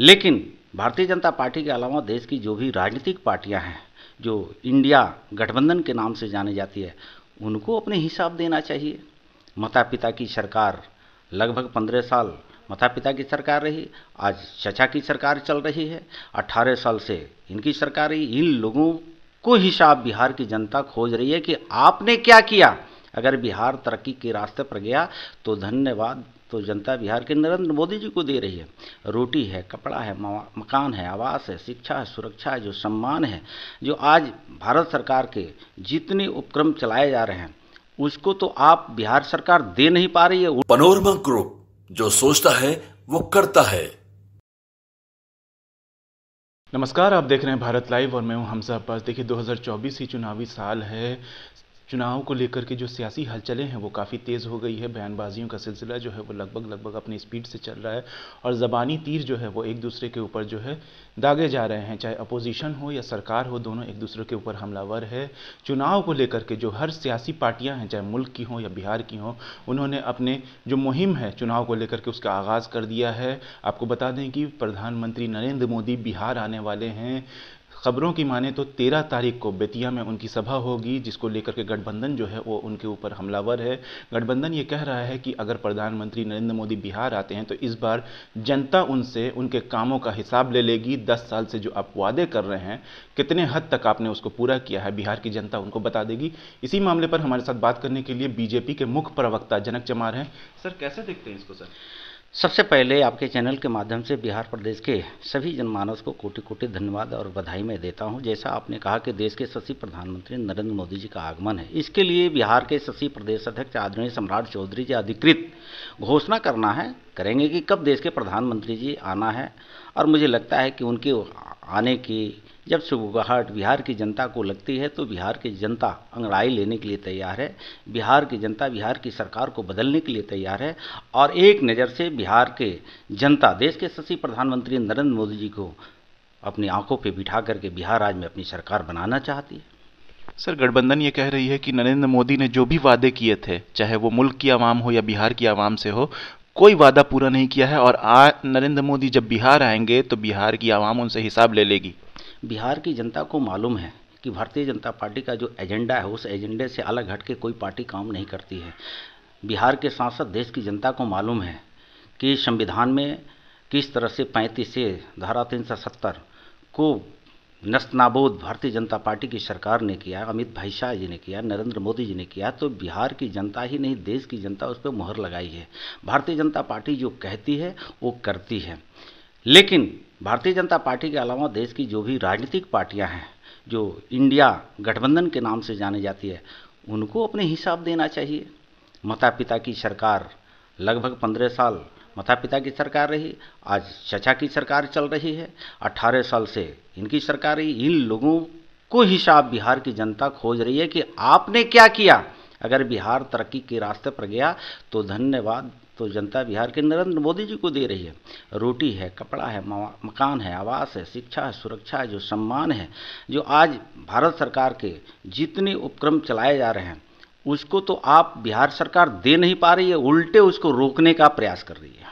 लेकिन भारतीय जनता पार्टी के अलावा देश की जो भी राजनीतिक पार्टियां हैं जो इंडिया गठबंधन के नाम से जानी जाती है उनको अपने हिसाब देना चाहिए माता पिता की सरकार लगभग पंद्रह साल माता पिता की सरकार रही आज चचा की सरकार चल रही है अट्ठारह साल से इनकी सरकार रही इन लोगों को हिसाब बिहार की जनता खोज रही है कि आपने क्या किया अगर बिहार तरक्की के रास्ते पर गया तो धन्यवाद तो जनता बिहार के नरेंद्र मोदी जी को दे रही है रोटी है कपड़ा है मकान है आवास है शिक्षा है सुरक्षा है जो सम्मान है जो आज भारत सरकार के जितने उपक्रम चलाए जा रहे हैं उसको तो आप बिहार सरकार दे नहीं पा रही है पनोरमा ग्रुप जो सोचता है वो करता है नमस्कार आप देख रहे हैं भारत लाइव और मैं हूं हमजा अब्बास देखिए 2024 ही चुनावी साल है चुनाव को लेकर के जो सियासी हलचलें हैं वो काफ़ी तेज़ हो गई है बयानबाजियों का सिलसिला जो है वो लगभग लगभग अपनी स्पीड से चल रहा है और ज़बानी तीर जो है वो एक दूसरे के ऊपर जो है दागे जा रहे हैं चाहे अपोजिशन हो या सरकार हो दोनों एक दूसरे के ऊपर हमलावर है चुनाव को लेकर के जो हर सियासी पार्टियाँ हैं चाहे मुल्क की हों या बिहार की हों उन्होंने अपने जो मुहिम है चुनाव को लेकर के उसका आगाज़ कर दिया है आपको बता दें कि प्रधानमंत्री नरेंद्र मोदी बिहार आने वाले हैं खबरों की माने तो तेरह तारीख को बेतिया में उनकी सभा होगी जिसको लेकर के गठबंधन जो है वो उनके ऊपर हमलावर है गठबंधन ये कह रहा है कि अगर प्रधानमंत्री नरेंद्र मोदी बिहार आते हैं तो इस बार जनता उनसे उनके कामों का हिसाब ले लेगी दस साल से जो आप वादे कर रहे हैं कितने हद तक आपने उसको पूरा किया है बिहार की जनता उनको बता देगी इसी मामले पर हमारे साथ बात करने के लिए बीजेपी के मुख्य प्रवक्ता जनक चमार हैं सर कैसे देखते हैं इसको सर सबसे पहले आपके चैनल के माध्यम से बिहार प्रदेश के सभी जनमानस को कोटि कोटि धन्यवाद और बधाई मैं देता हूं जैसा आपने कहा कि देश के शशि प्रधानमंत्री नरेंद्र मोदी जी का आगमन है इसके लिए बिहार के शशि प्रदेश अध्यक्ष आदरणीय सम्राट चौधरी जी अधिकृत घोषणा करना है करेंगे कि कब देश के प्रधानमंत्री जी आना है और मुझे लगता है कि उनके आने की जब सुबुगाहट बिहार की जनता को लगती है तो बिहार की जनता अंगड़ाई लेने के लिए तैयार है बिहार की जनता बिहार की सरकार को बदलने के लिए तैयार है और एक नज़र से बिहार के जनता देश के सशी प्रधानमंत्री नरेंद्र मोदी जी को अपनी आंखों पे बिठा करके बिहार राज्य में अपनी सरकार बनाना चाहती है सर गठबंधन ये कह रही है कि नरेंद्र मोदी ने जो भी वादे किए थे चाहे वो मुल्क की आवाम हो या बिहार की आवाम से हो कोई वादा पूरा नहीं किया है और आ नरेंद्र मोदी जब बिहार आएंगे तो बिहार की आवाम उनसे हिसाब ले लेगी बिहार की जनता को मालूम है कि भारतीय जनता पार्टी का जो एजेंडा है उस एजेंडे से अलग हट के कोई पार्टी काम नहीं करती है बिहार के सांसद देश की जनता को मालूम है कि संविधान में किस तरह से पैंतीस से धारा तीन सौ सत्तर को नस्त नाबूद भारतीय जनता पार्टी की सरकार ने किया अमित भाई शाह जी ने किया नरेंद्र मोदी जी ने किया तो बिहार की जनता ही नहीं देश की जनता उस पर मुहर लगाई है भारतीय जनता पार्टी जो कहती है वो करती है लेकिन भारतीय जनता पार्टी के अलावा देश की जो भी राजनीतिक पार्टियां हैं जो इंडिया गठबंधन के नाम से जानी जाती है उनको अपने हिसाब देना चाहिए माता पिता की सरकार लगभग पंद्रह साल माता पिता की सरकार रही आज चचा की सरकार चल रही है अट्ठारह साल से इनकी सरकार रही इन लोगों को हिसाब बिहार की जनता खोज रही है कि आपने क्या किया अगर बिहार तरक्की के रास्ते पर गया तो धन्यवाद तो जनता बिहार के नरेंद्र मोदी जी को दे रही है रोटी है कपड़ा है मकान है आवास है शिक्षा है सुरक्षा है जो सम्मान है जो आज भारत सरकार के जितने उपक्रम चलाए जा रहे हैं उसको तो आप बिहार सरकार दे नहीं पा रही है उल्टे उसको रोकने का प्रयास कर रही है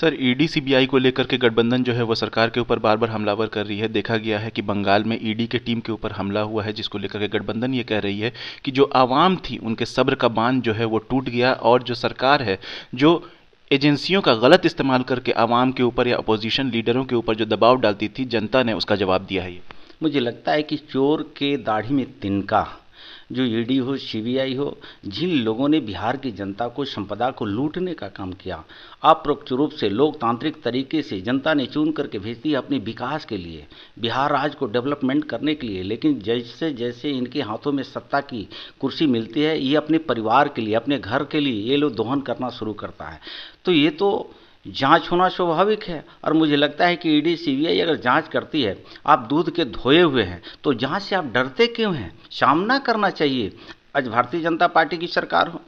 सर ईडी e सीबीआई को लेकर के गठबंधन जो है वो सरकार के ऊपर बार बार हमलावर कर रही है देखा गया है कि बंगाल में ईडी e के टीम के ऊपर हमला हुआ है जिसको लेकर के गठबंधन ये कह रही है कि जो आवाम थी उनके सब्र का बांध जो है वो टूट गया और जो सरकार है जो एजेंसियों का गलत इस्तेमाल करके आवाम के ऊपर या अपोजिशन लीडरों के ऊपर जो दबाव डालती थी जनता ने उसका जवाब दिया है मुझे लगता है कि चोर के दाढ़ी में तिनका जो ईडी e हो सीबीआई हो जिन लोगों ने बिहार की जनता को संपदा को लूटने का काम किया अप्रोक्ष रूप से लोकतांत्रिक तरीके से जनता ने चुन करके भेज दिया अपने विकास के लिए बिहार राज्य को डेवलपमेंट करने के लिए लेकिन जैसे जैसे इनके हाथों में सत्ता की कुर्सी मिलती है ये अपने परिवार के लिए अपने घर के लिए ये लोग दोहन करना शुरू करता है तो ये तो जांच होना स्वाभाविक है और मुझे लगता है कि ईडी सीबीआई अगर जांच करती है आप दूध के धोए हुए हैं तो जांच से आप डरते क्यों हैं सामना करना चाहिए आज भारतीय जनता पार्टी की सरकार हो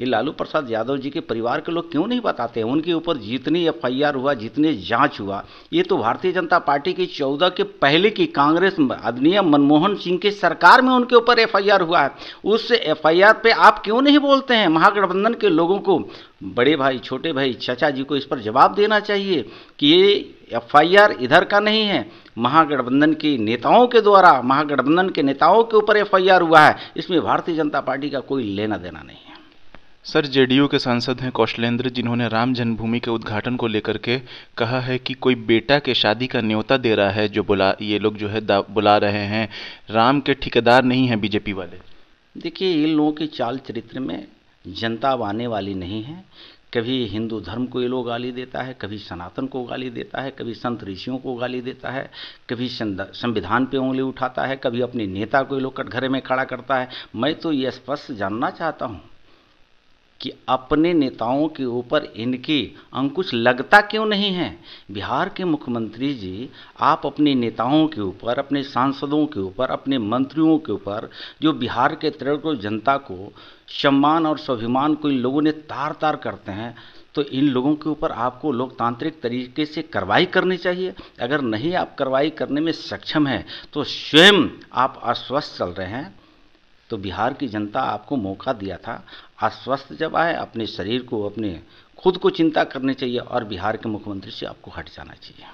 ये लालू प्रसाद यादव जी के परिवार के लोग क्यों नहीं बताते हैं उनके ऊपर जितनी एफ हुआ जितने जांच हुआ ये तो भारतीय जनता पार्टी की चौदह के पहले की कांग्रेस अधिनियम मनमोहन सिंह की सरकार में उनके ऊपर एफ हुआ है उस एफ पे आप क्यों नहीं बोलते हैं महागठबंधन के लोगों को बड़े भाई छोटे भाई चाचा जी को इस पर जवाब देना चाहिए कि ये एफ इधर का नहीं है महागठबंधन के नेताओं के द्वारा महागठबंधन के नेताओं के ऊपर एफ हुआ है इसमें भारतीय जनता पार्टी का कोई लेना देना नहीं है सर जेडीयू के सांसद हैं कौशलेंद्र जिन्होंने राम जन्मभूमि के उद्घाटन को लेकर के कहा है कि कोई बेटा के शादी का न्योता दे रहा है जो बुला ये लोग जो है बुला रहे हैं राम के ठेकेदार नहीं हैं बीजेपी वाले देखिए इन लोगों के चाल चरित्र में जनता आने वाली नहीं है कभी हिंदू धर्म को ये लोग गाली देता है कभी सनातन को गाली देता है कभी संत ऋषियों को गाली देता है कभी संविधान पे उंगली उठाता है कभी अपने नेता को ये लोग कटघरे में खड़ा करता है मैं तो ये स्पष्ट जानना चाहता हूँ कि अपने नेताओं के ऊपर इनके अंकुश लगता क्यों नहीं है बिहार के मुख्यमंत्री जी आप अपने नेताओं के ऊपर अपने सांसदों के ऊपर अपने मंत्रियों के ऊपर जो बिहार के तरह को जनता को सम्मान और स्वाभिमान को इन लोगों ने तार तार करते हैं तो इन लोगों के ऊपर आपको लोकतांत्रिक तरीके से कार्रवाई करनी चाहिए अगर नहीं आप कार्रवाई करने में सक्षम हैं तो स्वयं आप अस्वस्थ चल रहे हैं तो बिहार की जनता आपको मौका दिया था आज स्वस्थ जब आए अपने शरीर को अपने खुद को चिंता करनी चाहिए और बिहार के मुख्यमंत्री से आपको हट जाना चाहिए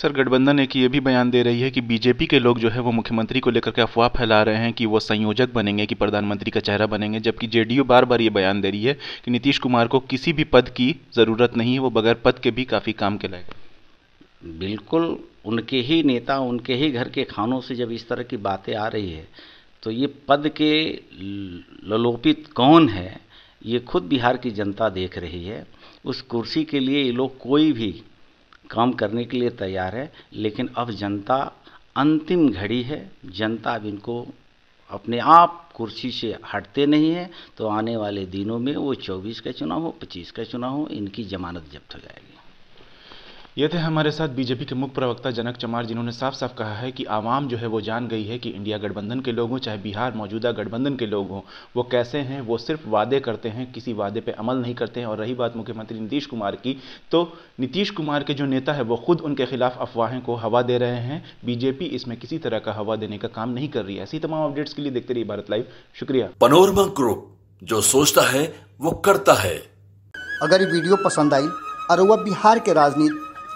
सर गठबंधन एक ये भी बयान दे रही है कि बीजेपी के लोग जो है वो मुख्यमंत्री को लेकर के अफवाह फैला रहे हैं कि वो संयोजक बनेंगे कि प्रधानमंत्री का चेहरा बनेंगे जबकि जेडीयू बार बार ये बयान दे रही है कि नीतीश कुमार को किसी भी पद की ज़रूरत नहीं है वो बगैर पद के भी काफ़ी काम के लायक बिल्कुल उनके ही नेता उनके ही घर के खानों से जब इस तरह की बातें आ रही है तो ये पद के ललोपित कौन है ये खुद बिहार की जनता देख रही है उस कुर्सी के लिए ये लोग कोई भी काम करने के लिए तैयार है लेकिन अब जनता अंतिम घड़ी है जनता अब इनको अपने आप कुर्सी से हटते नहीं है तो आने वाले दिनों में वो 24 का चुनाव हो 25 का चुनाव हो इनकी जमानत जब्त हो जाएगी ये थे हमारे साथ बीजेपी के मुख्य प्रवक्ता जनक चमार जिन्होंने साफ साफ कहा है कि आवाम जो है वो जान गई है कि इंडिया गठबंधन के लोग हों चाहे बिहार मौजूदा गठबंधन के लोग हों वो कैसे हैं वो सिर्फ वादे करते हैं किसी वादे पे अमल नहीं करते हैं और रही बात मुख्यमंत्री नीतीश कुमार की तो नीतीश कुमार के जो नेता है वो खुद उनके खिलाफ अफवाहें को हवा दे रहे हैं बीजेपी इसमें किसी तरह का हवा देने का काम नहीं कर रही है ऐसी तमाम अपडेट्स के लिए देखते रहिए भारत लाइव शुक्रिया पनोरमा ग्रुप जो सोचता है वो करता है अगर वीडियो पसंद आई और वह बिहार के राजनीति